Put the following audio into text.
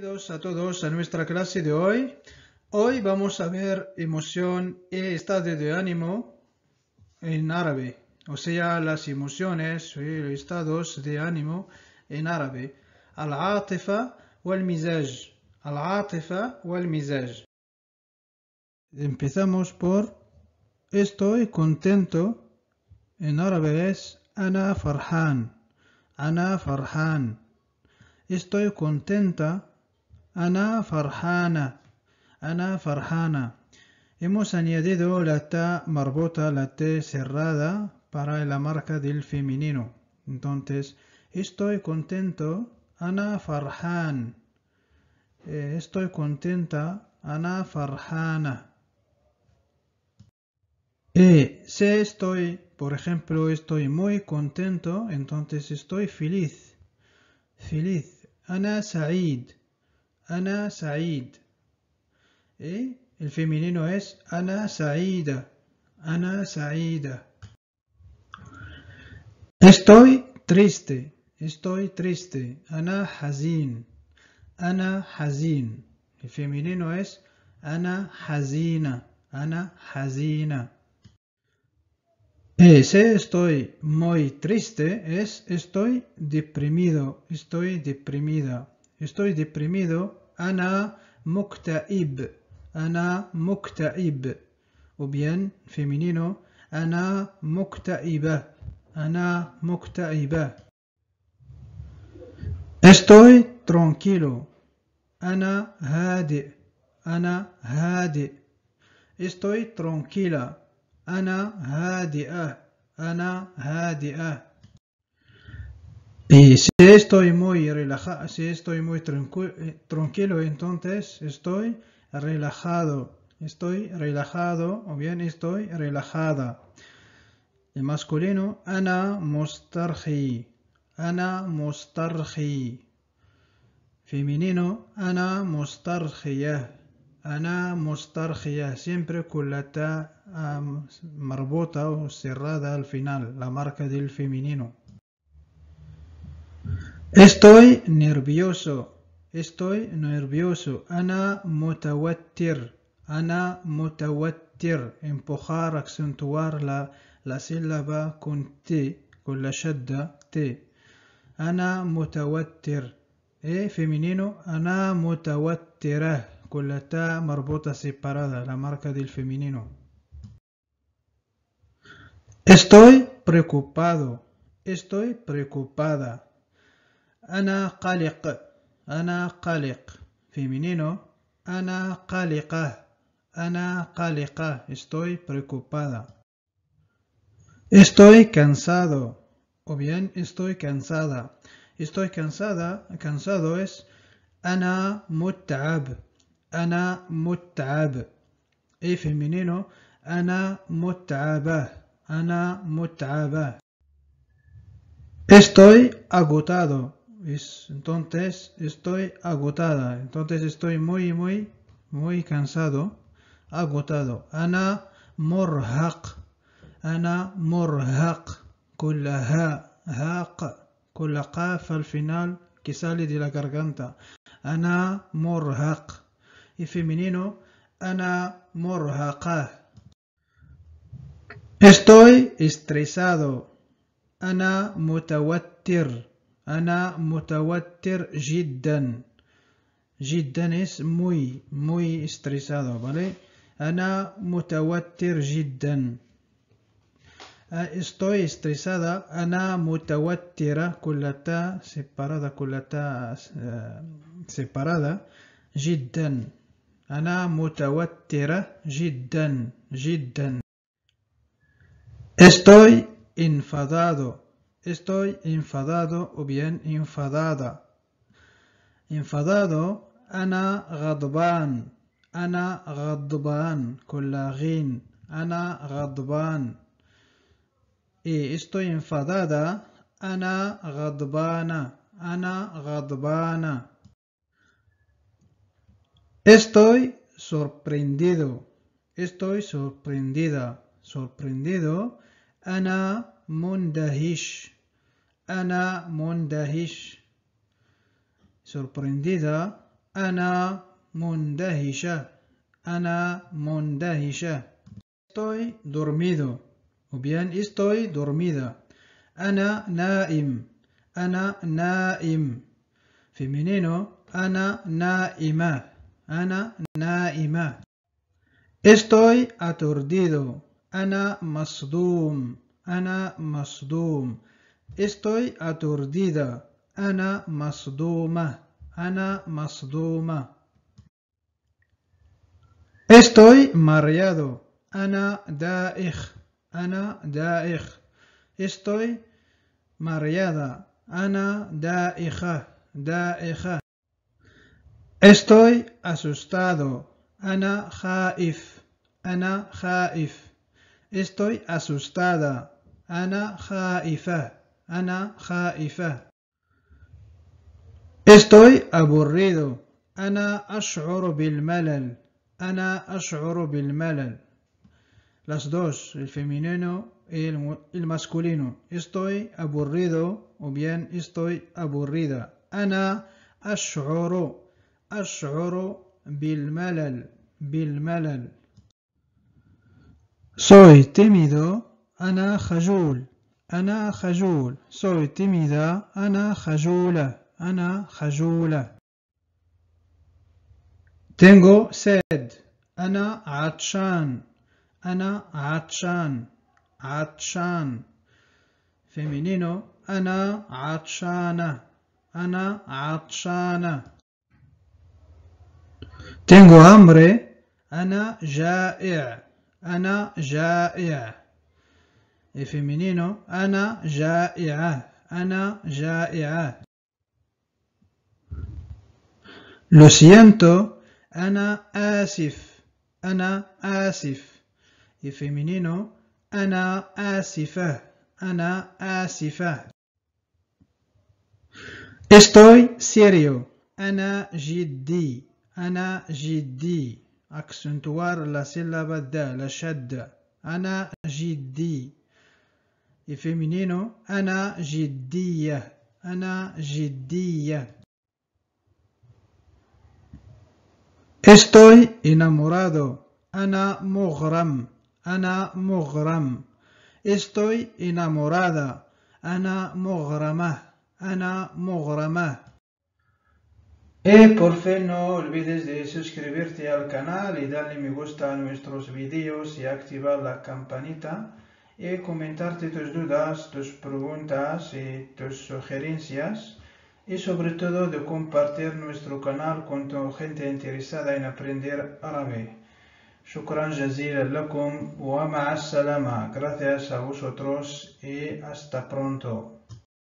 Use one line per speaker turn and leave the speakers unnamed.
Bienvenidos a todos a nuestra clase de hoy. Hoy vamos a ver emoción y e estado de ánimo en árabe, o sea, las emociones y los estados de ánimo en árabe. al o wal Mizaj. al o el Mizaj. Empezamos por estoy contento. En árabe es Ana Farhan. Ana Farhan. Estoy contenta Ana Farhana. Ana Farhana. Hemos añadido la ta marbota, la t cerrada para la marca del femenino. Entonces, estoy contento. Ana Farhan. Eh, estoy contenta. Ana Farhana. Eh, si estoy, por ejemplo, estoy muy contento, entonces estoy feliz. Feliz. Ana Said. Ana Said. ¿Eh? El femenino es Ana Saida. Ana Saida. Estoy triste. Estoy triste. Ana Hazin. Ana Hazin. El femenino es Ana Hazina. Ana Hazina. Ese estoy muy triste es estoy deprimido. Estoy deprimida. Estoy deprimido. أنا مكتئب. أنا مكتئب. Ou bien féminino. أنا مكتئبة. أنا مكتئبة. Estoy tranquilo. أنا هادئ. أنا هادئ. Estoy tranquila. أنا هادئة. أنا هادئة. si estoy muy relajado, si estoy muy tranquilo, eh, entonces estoy relajado, estoy relajado o bien estoy relajada. El masculino, ana mostarji, ana mostarji. Femenino, ana ya ana mostarji siempre con la T marbota o cerrada al final, la marca del femenino. Estoy nervioso. Estoy nervioso. Ana mutawattir. Ana mutawattir. Empujar, acentuar la, la sílaba con T, con la shadda T. Ana mutawattir. Eh, femenino. Ana mutawattira. Con la ta marbota separada, la marca del femenino. Estoy preocupado. Estoy preocupada. Ana قلق ana قلق femenino Ana قلقة Ana قلقة estoy preocupada estoy cansado o bien estoy cansada estoy cansada cansado es Ana متعب Ana متعب y femenino Ana متعبة Ana متعبة estoy agotado entonces estoy agotada, entonces estoy muy, muy, muy cansado, agotado. Ana morhaq, ana morhaq, con la ha, haq, con la qaf al final que sale de la garganta. Ana morhaq. Y femenino, ana morhaqa. Estoy estresado. Ana mutawattir. Ana mutawatir jiddan. Jiddan es muy, muy estresado, ¿vale? Ana mutawatir jiddan. Ah, estoy estresada. Ana mutawattira kulata separada, ah, separada. Ana mutawattira jiddan. Jiddan. Estoy enfadado estoy enfadado o bien enfadada. Enfadado, ana Radban, ana Radban, con la rin, ana Radban. Y estoy enfadada, ana Radbana, ana Radbana. Estoy sorprendido, estoy sorprendida, sorprendido, ana mundahish. Ana mundahish. Sorprendida. Ana mundahisha. Ana mundahisha. Estoy dormido. O bien estoy dormida. Ana naim. Ana naim. Femenino. Ana naima. Ana naima. Estoy aturdido. Ana masdum. Ana masdum. Estoy aturdida. Ana masduma. Ana masduma. Estoy mareado. Ana daich. Ana daich. Estoy mareada. Ana Da Daija. Estoy asustado. Ana jaif. Ana jaif. Estoy asustada. Ana jaifa. أنا خائفة. Estoy aburrido. أنا أشعر بالملل. أنا أشعر بالملل. Las dos, el femenino y el, masculino. Estoy aburrido o bien estoy aburrida. أنا أشعر أشعر بالملل بالملل. Soy tímido. أنا خجول. أنا خجول سوري tímida أنا خجولة أنا خجولة تينغو سيد أنا عطشان أنا عطشان عطشان فيمينينو أنا عطشانة أنا عطشانة تينغو أمري أنا جائع أنا جائع e feminino أنا جائعة أنا جائعة Lo siento أنا آسف أنا آسف e feminino أنا آسفة أنا آسفة Estoy serio أنا جدي أنا جدي accentuar la sílaba de la شدة أنا جدي y femenino ana jiddiya, ana jiddiya. Estoy enamorado, ana MOGRAM. ana mughram. Estoy enamorada, ana mughrama, ana mughrama. Y e, por fin no olvides de suscribirte al canal y darle me gusta a nuestros vídeos y activar la campanita y comentarte tus dudas, tus preguntas y tus sugerencias y sobre todo de compartir nuestro canal con tu gente interesada en aprender árabe. Shukran jazir lakum wa ma'as salama. Gracias a vosotros y hasta pronto.